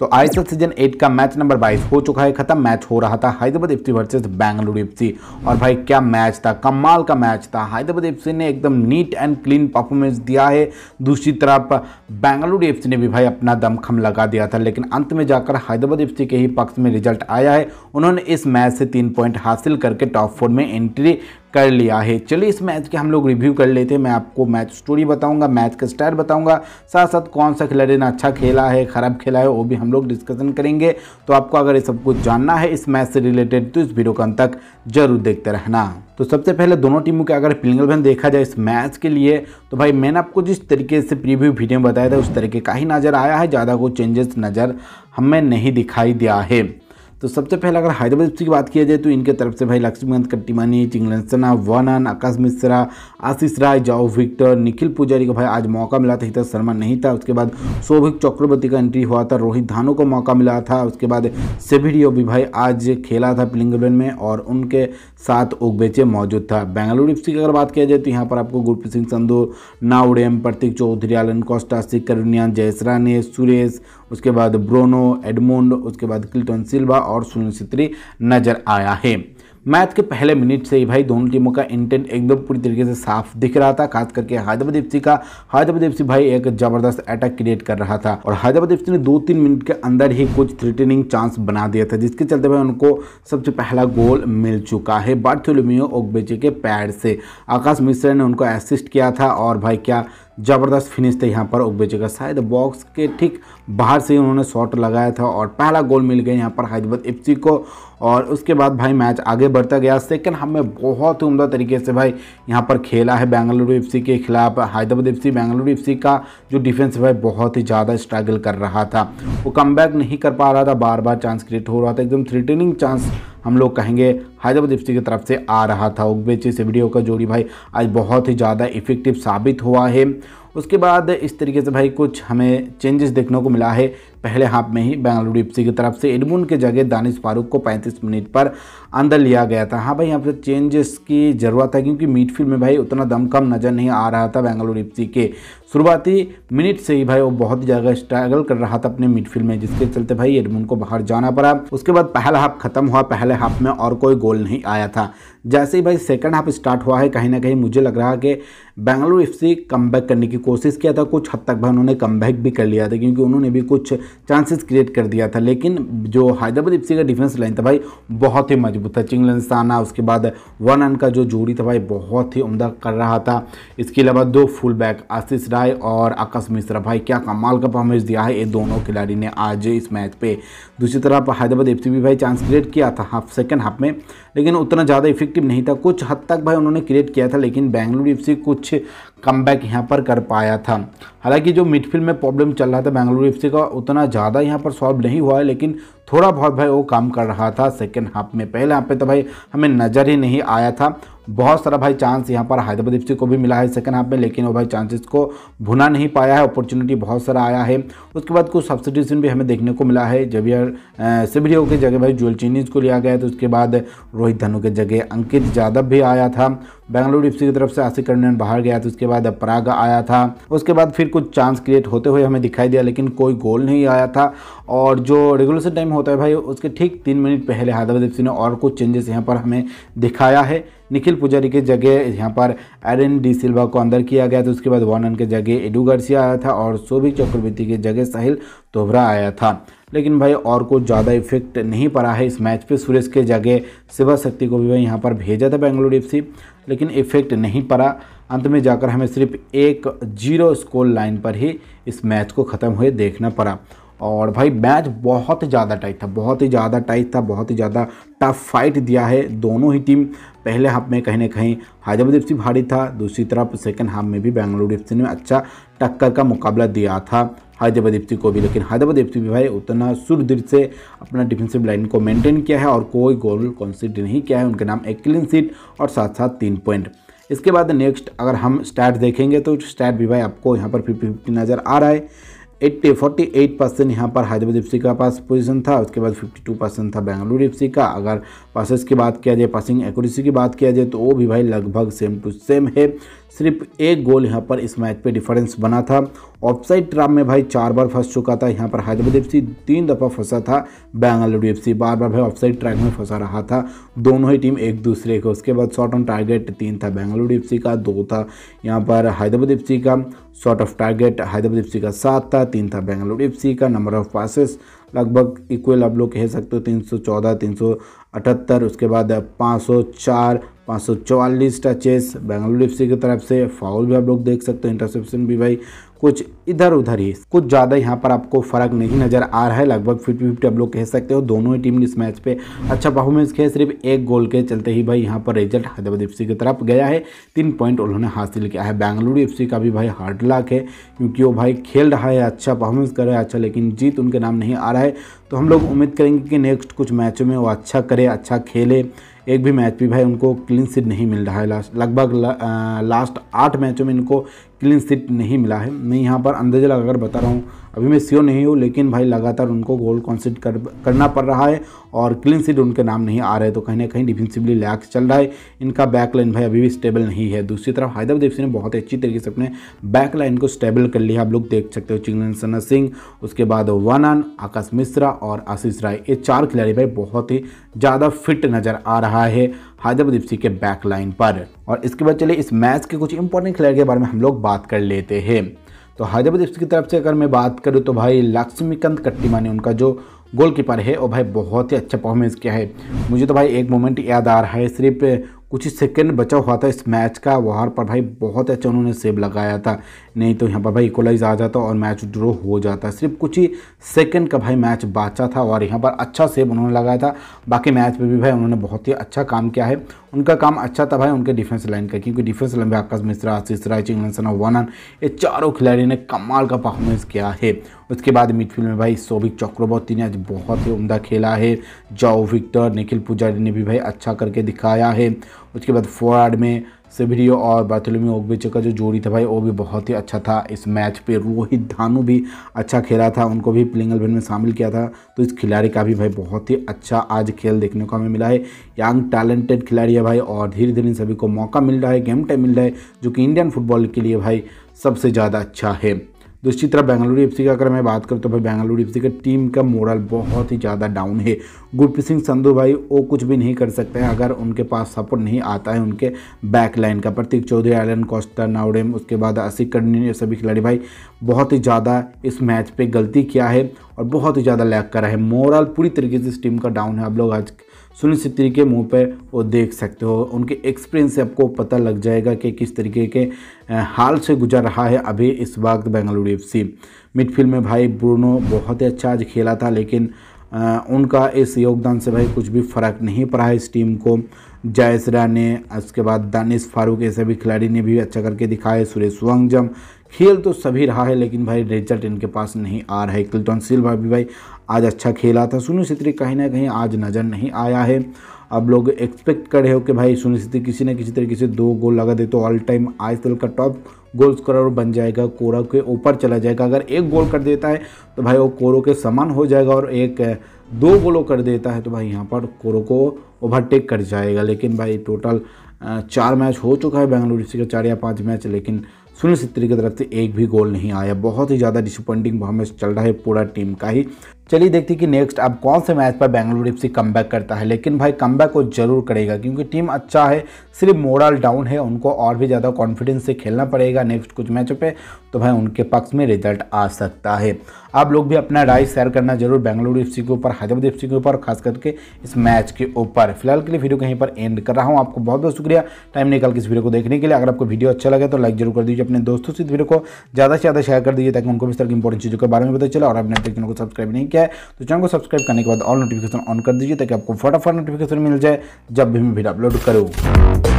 तो ICL season eight का match number बाईस हो चुका है खत्म मैच हो रहा था Hyderabad FC versus Bengaluru FC और भाई क्या मैच था कमाल का मैच था हैदराबाद एफसी ने एकदम नीट एंड क्लीन परफॉर्मेंस दिया है दूसरी तरफ बेंगलुरु एफसी ने भी भाई अपना दमखम लगा दिया था लेकिन अंत में जाकर हैदराबाद एफ के ही पक्ष में रिजल्ट आया है उन्होंने इस मैच से तीन पॉइंट हासिल करके टॉप फोर में एंट्री कर लिया है चलिए इस मैच के हम लोग रिव्यू कर लेते हैं मैं आपको मैच स्टोरी बताऊंगा मैच का स्टार बताऊंगा साथ साथ कौन सा खिलाड़ी ने अच्छा खेला है ख़राब खेला है वो भी हम लोग डिस्कशन करेंगे तो आपको अगर ये सब कुछ जानना है इस मैच से रिलेटेड तो इस वीडियो को अंत तक जरूर देखते रहना तो सबसे पहले दोनों टीमों के अगर प्लिंगलवन देखा जाए इस मैच के लिए तो भाई मैंने आपको जिस तरीके से प्रीव्यू वीडियो में बताया था उस तरीके का ही नज़र आया है ज़्यादा कोई चेंजेस नज़र हमें नहीं दिखाई दिया है तो सबसे पहले अगर हैदराबाद एफ की बात किया जाए तो इनके तरफ से भाई लक्ष्मीकांत कट्टीमानी चिंगलन सना वानन आकाश मिश्रा आशीष राय जाओ विक्टर निखिल पुजारी को भाई आज मौका मिला था हितेश शर्मा नहीं था उसके बाद सौभिक चक्रवर्ती का एंट्री हुआ था रोहित धानो को मौका मिला था उसके बाद सेभिडियो भी भाई आज खेला था प्लिंग में और उनके साथ उगबेचे मौजूद था बेंगलुरु एफ की अगर बात किया जाए तो यहाँ पर आपको गुरप्रीत सिंह संधु नावडेम प्रतीक चौधरी आलन कोस्टा सिकरुनिया जयसरानी सुरेश उसके बाद ब्रोनो एडमोंड उसके बाद क्लिटन सिल्वा और सुनिश्चित नजर आया है मैच के पहले मिनट से ही भाई दोनों टीमों का इंटेंट एकदम पूरी तरीके से साफ दिख रहा था खास करके हैदराबाद एफ का हैदराबाद एफ भाई एक जबरदस्त अटैक क्रिएट कर रहा था और हैदराबाद एफ ने दो तीन मिनट के अंदर ही कुछ थ्रिटेनिंग चांस बना दिया था जिसके चलते भाई उनको सबसे पहला गोल मिल चुका है बार्थोलोमियो ओगबेचे के पैर से आकाश मिश्रा ने उनको असिस्ट किया था और भाई क्या ज़बरदस्त फिनिश थे यहाँ पर ओगबेचे का शायद बॉक्स के ठीक बाहर से ही उन्होंने शॉट लगाया था और पहला गोल मिल गया यहाँ पर हैदराबाद एफ को और उसके बाद भाई मैच आगे बढ़ता गया सेकेंड हाफ में बहुत उमदा तरीके से भाई यहाँ पर खेला है बेंगलुरु एफ के खिलाफ Hyderabad F C Bengaluru F का जो डिफेंस भाई बहुत ही ज़्यादा स्ट्रगल कर रहा था वो कम नहीं कर पा रहा था बार बार चांस क्रिएट हो रहा था एकदम थ्रिटनिंग चांस हम लोग कहेंगे हैदराबाद एफ की तरफ से आ रहा था से वीडियो का जोड़ी भाई आज बहुत ही ज़्यादा इफेक्टिव साबित हुआ है उसके बाद इस तरीके से भाई कुछ हमें चेंजेस देखने को मिला है पहले हाफ में ही बेंगलुरु एफ की तरफ से एडमुन के जगह दानिश फारूक को 35 मिनट पर अंदर लिया गया था हाँ भाई यहाँ पर चेंजेस की ज़रूरत है क्योंकि मिडफील्ड में भाई उतना दमकम नज़र नहीं आ रहा था बेंगलुरु एफ के शुरुआती मिनट से ही भाई वो बहुत ज़्यादा स्ट्रगल कर रहा था अपने मिडफील्ड में जिसके चलते भाई एडमुन को बाहर जाना पड़ा उसके बाद पहला हाफ खत्म हुआ पहला पहले हाफ में और कोई गोल नहीं आया था जैसे ही भाई सेकंड हाफ स्टार्ट हुआ है कहीं ना कहीं मुझे लग रहा है कि बेंगलुरु एफ कम बैक करने की कोशिश किया था कुछ हद तक भाई उन्होंने कम बैक भी कर लिया था क्योंकि उन्होंने भी कुछ चांसेस क्रिएट कर दिया था लेकिन जो हैदराबाद एफ का डिफेंस लाइन था भाई बहुत ही मजबूत था चिंग उसके बाद वन रन का जो जोड़ी था भाई बहुत ही उमदा कर रहा था इसके अलावा दो फुल बैक आशीष राय और आकाश मिश्रा भाई क्या कमाल का परफॉर्मेंस दिया है ये दोनों खिलाड़ी ने आज इस मैच पे दूसरी तरफ हैदराबाद एफ भी भाई चांस क्रिएट किया था हाफ सेकेंड हाफ में लेकिन उतना ज़्यादा इफेक्ट ऑब्जेक्टिव नहीं था कुछ हद तक भाई उन्होंने क्रिएट किया था लेकिन बेंगलुरु एफ कुछ कम बैक यहाँ पर कर पाया था हालांकि जो मिडफील्ड में प्रॉब्लम चल रहा था बेंगलुरु एफ का उतना ज़्यादा यहाँ पर सॉल्व नहीं हुआ है लेकिन थोड़ा बहुत भाई वो काम कर रहा था सेकेंड हाफ में पहले हाफ पे तो भाई हमें नज़र ही नहीं आया था बहुत सारा भाई चांस यहाँ पर हैदराबाद एफ को भी मिला है सेकंड हाफ में लेकिन वो भाई चांसेस को भुना नहीं पाया है अपॉर्चुनिटी बहुत सारा आया है उसके बाद कुछ सब्सिट्यूशन भी हमें देखने को मिला है जब यार सिबरियो की जगह भाई जुअल चीनीज को लिया गया तो उसके बाद रोहित धनु के जगह अंकित यादव भी आया था बेंगलुरु एफ की तरफ से आसिक कर्णन बाहर गया तो उसके बाद पराग आया था उसके बाद फिर कुछ चांस क्रिएट होते हुए हमें दिखाई दिया लेकिन कोई गोल नहीं आया था और जो रेगुलेशन टाइम होता है भाई उसके ठीक तीन मिनट पहले हैदराबाद एफ ने और कुछ चेंजेस यहाँ पर हमें दिखाया है निखिल पुजारी के जगह यहाँ पर एरन डी सिल्वा को अंदर किया गया था उसके बाद वार्नन के जगह एडू गार्सिया आया था और सोभिक चक्रवर्ती के जगह साहिल तोबरा आया था लेकिन भाई और कुछ ज़्यादा इफेक्ट नहीं पड़ा है इस मैच पे सुरेश के जगह शिवा शक्ति को भी भाई यहाँ पर भेजा था बेंगलुरु एफ लेकिन इफेक्ट नहीं पड़ा अंत में जाकर हमें सिर्फ एक जीरो स्कोर लाइन पर ही इस मैच को ख़त्म हुए देखना पड़ा और भाई मैच बहुत ही ज़्यादा टाइट था बहुत ही ज़्यादा टाइट था बहुत ही ज़्यादा टफ फाइट दिया है दोनों ही टीम पहले हाफ में कहीं ना कहीं हैदराबाद एफ भारी था दूसरी तरफ सेकेंड हाफ में भी बेंगलुरु एफ ने अच्छा टक्कर का मुकाबला दिया था हैदराबाद एफ को भी लेकिन हैदराबाद एफ भी भाई उतना सुरदृढ़ से अपना डिफेंसिव लाइन को मेनटेन किया है और कोई गोल कॉन्सिड नहीं किया है उनके नाम एक क्लीन सीट और साथ साथ तीन पॉइंट इसके बाद नेक्स्ट अगर हम स्टैट देखेंगे तो स्टैट भी भाई आपको यहाँ पर फिफ्टी फिफ्टी नज़र आ रहा है एट्टी फोर्टी एट परसेंट यहाँ पर हैदराबाद एफ का पास पोजीशन था उसके बाद फिफ्टी टू परसेंट था बेंगलुरु एफ का अगर पासेस की बात किया जाए पासिंग एक्यूरेसी की बात किया जाए तो वो भी भाई लगभग सेम टू सेम है सिर्फ एक गोल यहाँ पर इस मैच पे डिफरेंस बना था ऑफसाइड ट्राम में भाई चार बार फंस चुका था यहाँ पर हैदराबाद एफ तीन दफ़ा फंसा था बेंगलुरु एफ बार बार भाई ऑफसाइड ट्रैक में फंसा रहा था दोनों ही टीम एक दूसरे के उसके बाद शॉर्ट ऑन टारगेट तीन था बेंगलुरु एफ का दो था यहाँ पर हैदराबाद एफ का short off target Hyderabad F का सात था तीन था बेंगलुरु एफ का नंबर ऑफ पासिस लगभग इक्वल आप लोग कह सकते हो तीन सौ चौदह तीन सौ अठहत्तर उसके बाद पाँच सौ चार पाँच चेस बेंगलुरु एफ की तरफ से फाउल भी आप लोग देख सकते हो इंटरसेप्शन भी भाई कुछ इधर उधर ही कुछ ज़्यादा यहाँ पर आपको फर्क नहीं नज़र आ रहा है लगभग फिफ्टी फिफ्टी आप लोग कह सकते हो दोनों ही टीम इस मैच पे अच्छा परफॉर्मेंस किया सिर्फ एक गोल के चलते ही भाई यहाँ पर रिजल्ट हैदराबाद एफ की तरफ गया है तीन पॉइंट उन्होंने हासिल किया है बेंगलुरु एफ का भी भाई हार्ड लाक है क्योंकि वो भाई खेल रहा है अच्छा परफॉर्मेंस कर रहा है अच्छा लेकिन जीत उनके नाम नहीं आ रहा है तो हम लोग उम्मीद करेंगे कि नेक्स्ट कुछ मैचों में वो अच्छा करे अच्छा खेले एक भी मैच भी भाई उनको क्लीन सीट नहीं मिल रहा है लास्ट लगभग ला, लास्ट आठ मैचों में इनको क्लीन सिट नहीं मिला है मैं यहाँ पर अंदाजा लगाकर बता रहा हूँ अभी मैं सीओ नहीं हूँ लेकिन भाई लगातार उनको गोल कॉन्सिट कर करना पड़ रहा है और क्लीन सीट उनके नाम नहीं आ रहे तो कहीं ना कहीं डिफेंसिवली लैक्स चल रहा है इनका बैकलाइन भाई अभी भी स्टेबल नहीं है दूसरी तरफ हैदराबाद एफ ने बहुत अच्छी तरीके से अपने बैकलाइन को स्टेबल कर लिया आप लोग देख सकते हो चिंगन सना सिंह उसके बाद आन आकाश मिश्रा और आशीष राय ये चार खिलाड़ी भाई बहुत ही ज़्यादा फिट नज़र आ रहा है हैदराबाद एफ के बैक लाइन पर और इसके बाद चले इस मैच के कुछ इंपॉर्टेंट खिलाड़ी के बारे में हम लोग बात कर लेते हैं तो हैदराबाद एफ की तरफ से अगर मैं बात करूँ तो भाई लक्ष्मीकंत कट्टीमा ने उनका जो गोलकीपर है और भाई बहुत ही अच्छा परफॉर्मेंस किया है मुझे तो भाई एक मोमेंट याद आ रहा है सिर्फ कुछ ही सेकेंड बचा हुआ था इस मैच का वहाँ पर भाई बहुत अच्छा उन्होंने सेव लगाया था नहीं तो यहाँ पर भाई इक्वलाइज आ जाता और मैच ड्रॉ हो जाता सिर्फ कुछ ही सेकेंड का भाई मैच बाचा था और यहाँ पर अच्छा सेव उन्होंने लगाया था बाकी मैच में भी भाई उन्होंने बहुत ही अच्छा काम किया है उनका काम अच्छा था भाई उनके डिफेंस लाइन का क्योंकि डिफेंस लाइन में आकाश मिश्रा आशीष राय चिंगन सना वनन ये चारों खिलाड़ी ने कमाल का परफॉर्मेंस किया है उसके बाद मिडफील्ड में भाई सौभिक चक्रवर्ती ने आज बहुत ही उमदा खेला है जाओ विक्टर निखिल पुजारी ने भी भाई अच्छा करके दिखाया है उसके बाद फॉरवर्ड में सिबरियो और बातलोमी ओगबेचे का जो जोड़ी था भाई वो भी बहुत ही अच्छा था इस मैच पे रोहित धानू भी अच्छा खेला था उनको भी प्लिंग एलेवन में शामिल किया था तो इस खिलाड़ी का भी भाई बहुत ही अच्छा आज खेल देखने को हमें मिला है यंग टैलेंटेड खिलाड़ी है भाई और धीरे धीरे सभी को मौका मिल रहा है गेम टाइम मिल रहा है जो कि इंडियन फुटबॉल के लिए भाई सबसे ज़्यादा अच्छा है दूसरी तो तरफ बेंगलुरु एफ का अगर मैं बात करूँ तो भाई बेंगलुरु एफ का टीम का मोरल बहुत ही ज़्यादा डाउन है गुरप्रीत सिंह संधू भाई वो कुछ भी नहीं कर सकते हैं अगर उनके पास सपोर्ट नहीं आता है उनके बैक लाइन का प्रतीक चौधरी आयलन कोस्टा नावडेम उसके बाद असिक कर्णी ये सभी खिलाड़ी भाई बहुत ही ज़्यादा इस मैच पर गलती किया है और बहुत ही ज़्यादा लैक करा है मोरल पूरी तरीके से इस टीम का डाउन है आप लोग आज सुनील सित्री के मुंह पर वो देख सकते हो उनके एक्सपीरियंस से आपको पता लग जाएगा कि किस तरीके के हाल से गुजर रहा है अभी इस वक्त बेंगलुरु एफ मिडफील्ड में भाई ब्रूनो बहुत ही अच्छा आज खेला था लेकिन उनका इस योगदान से भाई कुछ भी फ़र्क नहीं पड़ा है इस टीम को जायसरा ने उसके बाद दानिश फारूक ऐसे भी खिलाड़ी ने भी अच्छा करके दिखाया सुरेश वंगजम खेल तो सभी रहा है लेकिन भाई रिजल्ट इनके पास नहीं आ रहा है क्लिटन सिल्वा भी भाई आज अच्छा खेला था सुनील छेत्री कहीं ना कहीं आज नज़र नहीं आया है अब लोग एक्सपेक्ट कर रहे हो कि भाई सुनील छेत्री किसी न किसी तरीके से दो गोल लगा दे तो ऑल टाइम आई का टॉप गोल स्कोरर बन जाएगा कोरा के ऊपर चला जाएगा अगर एक गोल कर देता है तो भाई वो कोरो के समान हो जाएगा और एक दो गोलों कर देता है तो भाई यहाँ पर कोरो को ओवरटेक कर जाएगा लेकिन भाई टोटल चार मैच हो चुका है बेंगलुरु सी का चार या पाँच मैच लेकिन सुनील सित्री की तरफ से एक भी गोल नहीं आया बहुत ही ज़्यादा डिसअपॉइंटिंग में चल रहा है पूरा टीम का ही चलिए देखते हैं कि नेक्स्ट अब कौन से मैच पर बेंगलुरु सी कम करता है लेकिन भाई कम वो जरूर करेगा क्योंकि टीम अच्छा है सिर्फ मोरल डाउन है उनको और भी ज़्यादा कॉन्फिडेंस से खेलना पड़ेगा नेक्स्ट कुछ मैचों पे तो भाई उनके पक्ष में रिजल्ट आ सकता है आप लोग भी अपना राय शेयर करना जरूर बेंगलुरु एफ के ऊपर हैदराबाद एफ के ऊपर खास करके इस मैच के ऊपर फिलहाल के लिए वीडियो कहीं पर एंड कर रहा हूँ आपको बहुत बहुत शुक्रिया टाइम निकाल के इस वीडियो को देखने के लिए अगर आपको वीडियो अच्छा लगे तो लाइक जरूर कर दीजिए अपने दोस्तों से इस वीडियो को ज़्यादा से ज़्यादा शेयर कर दीजिए ताकि उनको भी इस तरह की इंपॉर्टेंट चीज़ों के बारे में पता चले और अपने चैनल को सब्सक्राइब नहीं किया है तो चैनल को सब्सक्राइब करने के बाद ऑल नोटिफिकेशन ऑन कर दीजिए ताकि आपको फटाफट नोटिफिकेशन मिल जाए जब भी मैं वीडियो अपलोड करूँ